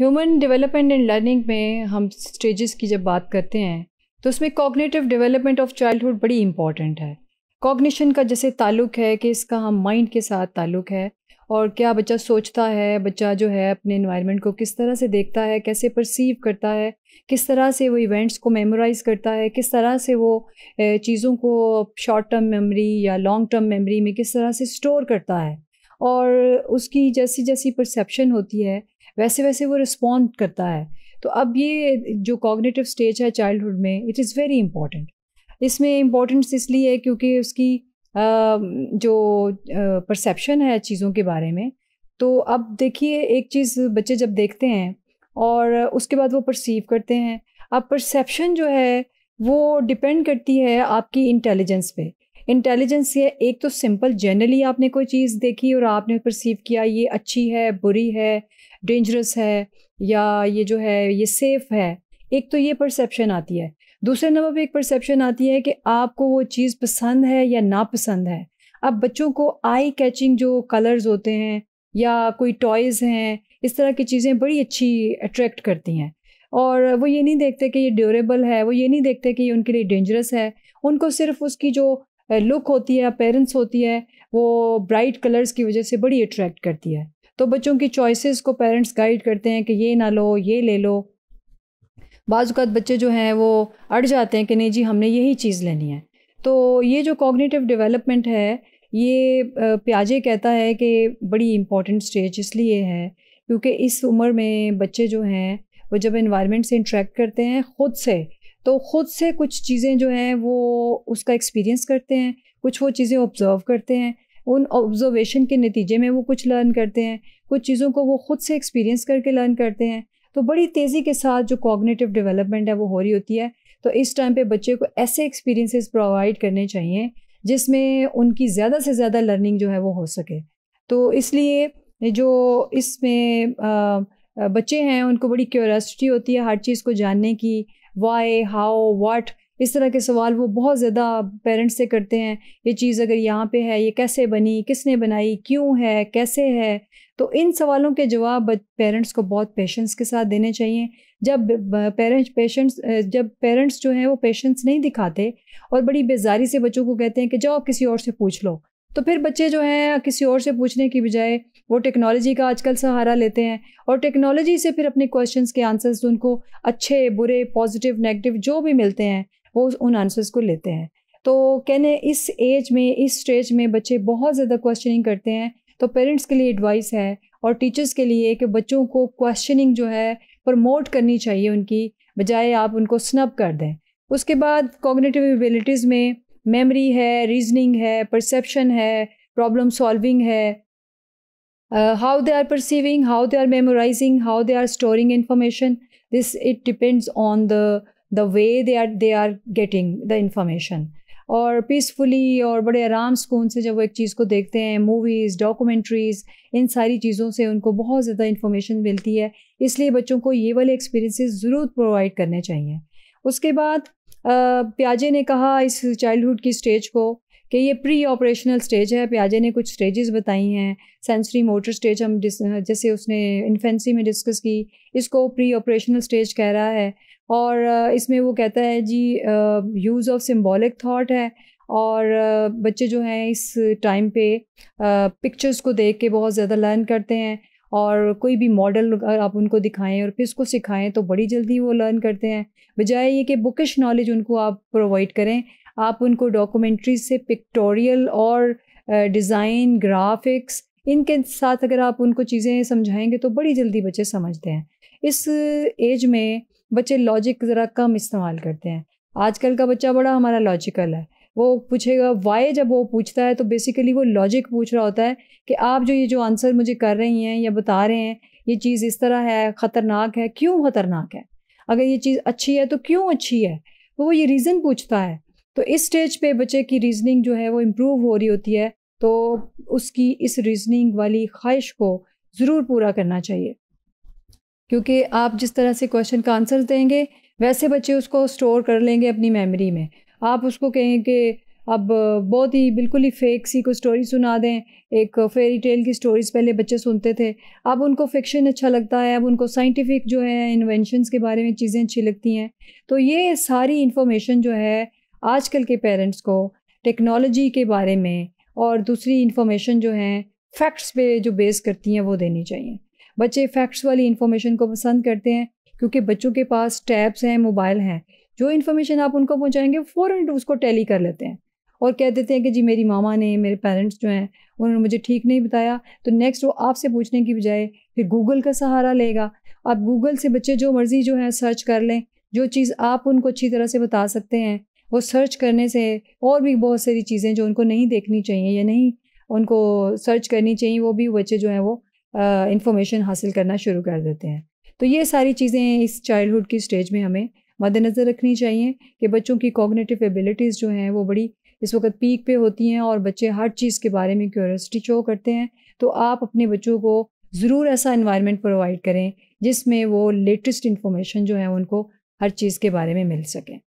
human development and learning में हम stages की जब बात करते हैं तो उसमें कॉग्निटिव डेवलपमेंट ऑफ चाइल्डहुड बड़ी इंपॉर्टेंट है कॉग्निशन का जैसे ताल्लुक है कि इसका हम माइंड के साथ ताल्लुक है और क्या बच्चा सोचता है बच्चा जो है अपने इन्वायरमेंट को किस तरह से देखता है कैसे परसीव करता है किस तरह से वो इवेंट्स को मेमोराइज करता है किस तरह से वो चीज़ों को शॉर्ट टर्म मेमोरी या लॉन्ग टर्म मेमोरी में किस तरह से स्टोर करता है और उसकी जैसी जैसी परसेप्शन होती है वैसे वैसे वो रिस्पॉन्ड करता है तो अब ये जो कॉग्नेटिव स्टेज है चाइल्डहुड में इट इज़ वेरी इंपॉर्टेंट इसमें इम्पोर्टेंस इसलिए है क्योंकि उसकी जो परसेप्शन है चीज़ों के बारे में तो अब देखिए एक चीज़ बच्चे जब देखते हैं और उसके बाद वो परसीव करते हैं अब परसेप्शन जो है वो डिपेंड करती है आपकी इंटेलिजेंस पे इंटेलिजेंस ये एक तो सिंपल जनरली आपने कोई चीज़ देखी और आपने परसीव किया ये अच्छी है बुरी है डेंजरस है या ये जो है ये सेफ़ है एक तो ये परसेप्शन आती है दूसरे नंबर पे एक परसेप्शन आती है कि आपको वो चीज़ पसंद है या नापसंद है अब बच्चों को आई कैचिंग जो कलर्स होते हैं या कोई टॉयज़ हैं इस तरह की चीज़ें बड़ी अच्छी अट्रैक्ट करती हैं और वो ये नहीं देखते कि ये ड्यूरेबल है वो ये नहीं देखते कि ये उनके लिए डेंजरस है उनको सिर्फ उसकी जो लुक होती है अपेरेंस होती है वो ब्राइट कलर्स की वजह से बड़ी अट्रैक्ट करती है तो बच्चों की चॉइसेस को पेरेंट्स गाइड करते हैं कि ये ना लो ये ले लो बाज़ात बच्चे जो हैं वो अड़ जाते हैं कि नहीं जी हमने यही चीज़ लेनी है तो ये जो कॉग्निटिव डेवलपमेंट है ये प्याजे कहता है कि बड़ी इम्पॉर्टेंट स्टेज इसलिए है क्योंकि इस उम्र में बच्चे जो हैं वो जब इन्वायरमेंट से इंट्रैक्ट करते हैं ख़ुद से तो ख़ुद से कुछ चीज़ें जो हैं वो उसका एक्सपीरियंस करते हैं कुछ वो चीज़ें ऑब्ज़र्व करते हैं उन ऑब्ज़र्वेशन के नतीजे में वो कुछ लर्न करते हैं कुछ चीज़ों को वो ख़ुद से एक्सपीरियंस करके लर्न करते हैं तो बड़ी तेज़ी के साथ जो कॉग्नेटिव डेवलपमेंट है वो हो रही होती है तो इस टाइम पे बच्चे को ऐसे एक्सपीरियंसेस प्रोवाइड करने चाहिए जिसमें उनकी ज़्यादा से ज़्यादा लर्निंग जो है वो हो सके तो इसलिए जो इसमें बच्चे हैं उनको बड़ी क्यूरसिटी होती है हर चीज़ को जानने की वाई हाउ वाट इस तरह के सवाल वो बहुत ज़्यादा पेरेंट्स से करते हैं ये चीज़ अगर यहाँ पे है ये कैसे बनी किसने बनाई क्यों है कैसे है तो इन सवालों के जवाब पेरेंट्स को बहुत पेशेंस के साथ देने चाहिए जब पेरेंट्स पेशेंट्स जब पेरेंट्स जो हैं वो पेशेंस नहीं दिखाते और बड़ी बेजारी से बच्चों को कहते हैं कि जाओ किसी और से पूछ लो तो फिर बच्चे जो हैं किसी और से पूछने की बजाय वो टेक्नोलॉजी का आजकल सहारा लेते हैं और टेक्नोलॉजी से फिर अपने क्वेश्चंस के आंसर्स उनको अच्छे बुरे पॉजिटिव नेगेटिव जो भी मिलते हैं वो उन आंसर्स को लेते हैं तो कहने इस एज में इस स्टेज में बच्चे बहुत ज़्यादा क्वेश्चनिंग करते हैं तो पेरेंट्स के लिए एडवाइस है और टीचर्स के लिए कि बच्चों को क्वेश्चनिंग जो है प्रमोट करनी चाहिए उनकी बजाय आप उनको स्नब कर दें उसके बाद कॉग्निटिव एबिलिटीज़ में मेमोरी है रीजनिंग है परसेप्शन है प्रॉब्लम सॉल्विंग है uh, how they are perceiving how they are memorizing how they are storing information this it depends on the the way they are they are getting the information और peacefully और बड़े आराम सुकून से जब वो एक चीज़ को देखते हैं मूवीज़ डॉक्यूमेंट्रीज़ इन सारी चीज़ों से उनको बहुत ज़्यादा इन्फॉर्मेशन मिलती है इसलिए बच्चों को ये वाले एक्सपीरियंसेस ज़रूर प्रोवाइड करने चाहिए उसके बाद प्याजे ने कहा इस चाइल्डहुड की स्टेज को कि ये प्री ऑपरेशनल स्टेज है प्याजे ने कुछ स्टेजेस बताई हैं सेंसरी मोटर स्टेज हम जैसे उसने इन्फेंसी में डिस्कस की इसको प्री ऑपरेशनल स्टेज कह रहा है और इसमें वो कहता है जी यूज़ ऑफ सिम्बॉलिक थाट है और बच्चे जो हैं इस टाइम पे पिक्चर्स को देख के बहुत ज़्यादा लर्न करते हैं और कोई भी मॉडल आप उनको दिखाएं और फिर उसको सिखाएं तो बड़ी जल्दी वो लर्न करते हैं बजाय ये कि बुकिश नॉलेज उनको आप प्रोवाइड करें आप उनको डॉक्यूमेंट्री से पिक्टोरियल और डिज़ाइन ग्राफिक्स इनके साथ अगर आप उनको चीज़ें समझाएंगे तो बड़ी जल्दी बच्चे समझते हैं इस एज में बच्चे लॉजिक ज़रा कम इस्तेमाल करते हैं आजकल का बच्चा बड़ा हमारा लॉजिकल है वो पूछेगा वाई जब वो पूछता है तो बेसिकली वो लॉजिक पूछ रहा होता है कि आप जो ये जो आंसर मुझे कर रही हैं या बता रहे हैं ये चीज़ इस तरह है ख़तरनाक है क्यों ख़तरनाक है अगर ये चीज़ अच्छी है तो क्यों अच्छी है वो ये रीज़न पूछता है तो इस स्टेज पे बच्चे की रीजनिंग जो है वो इम्प्रूव हो रही होती है तो उसकी इस रीजनिंग वाली ख्वाहिश को ज़रूर पूरा करना चाहिए क्योंकि आप जिस तरह से क्वेश्चन का आंसर देंगे वैसे बच्चे उसको स्टोर कर लेंगे अपनी मेमोरी में आप उसको कहेंगे कि अब बहुत ही बिल्कुल ही फेक सी कोई स्टोरी सुना दें एक फेरी टेल की स्टोरीज पहले बच्चे सुनते थे अब उनको फिक्शन अच्छा लगता है अब उनको साइंटिफिक जो है इन्वेंशनस के बारे में चीज़ें अच्छी लगती हैं तो ये सारी इन्फॉर्मेशन जो है आजकल के पेरेंट्स को टेक्नोलॉजी के बारे में और दूसरी इन्फॉर्मेशन जो हैं फैक्ट्स पे जो बेस करती हैं वो देनी चाहिए बच्चे फैक्ट्स वाली इन्फॉर्मेशन को पसंद करते हैं क्योंकि बच्चों के पास टैब्स हैं मोबाइल हैं जो इन्फॉर्मेशन आप उनको पहुँचाएँगे फ़ौरन उसको टैली कर लेते हैं और कह देते हैं कि जी मेरी मामा ने मेरे पेरेंट्स जो हैं उन्होंने मुझे ठीक नहीं बताया तो नेक्स्ट वो आपसे पूछने की बजाय फिर गूगल का सहारा लेगा आप गूगल से बच्चे जो मर्ज़ी जो है सर्च कर लें जो चीज़ आप उनको अच्छी तरह से बता सकते हैं वो सर्च करने से और भी बहुत सारी चीज़ें जो उनको नहीं देखनी चाहिए या नहीं उनको सर्च करनी चाहिए वो भी बच्चे जो हैं वो इंफॉर्मेशन हासिल करना शुरू कर देते हैं तो ये सारी चीज़ें इस चाइल्डहुड की स्टेज में हमें मद्दनज़र रखनी चाहिए कि बच्चों की कॉग्नेटिव एबिलिटीज़ जो हैं वो बड़ी इस वक्त पीक पे होती हैं और बच्चे हर चीज़ के बारे में क्यूरसिटी शो करते हैं तो आप अपने बच्चों को ज़रूर ऐसा इन्वायरमेंट प्रोवाइड करें जिसमें वो लेटेस्ट इन्फॉर्मेशन जो है उनको हर चीज़ के बारे में मिल सकें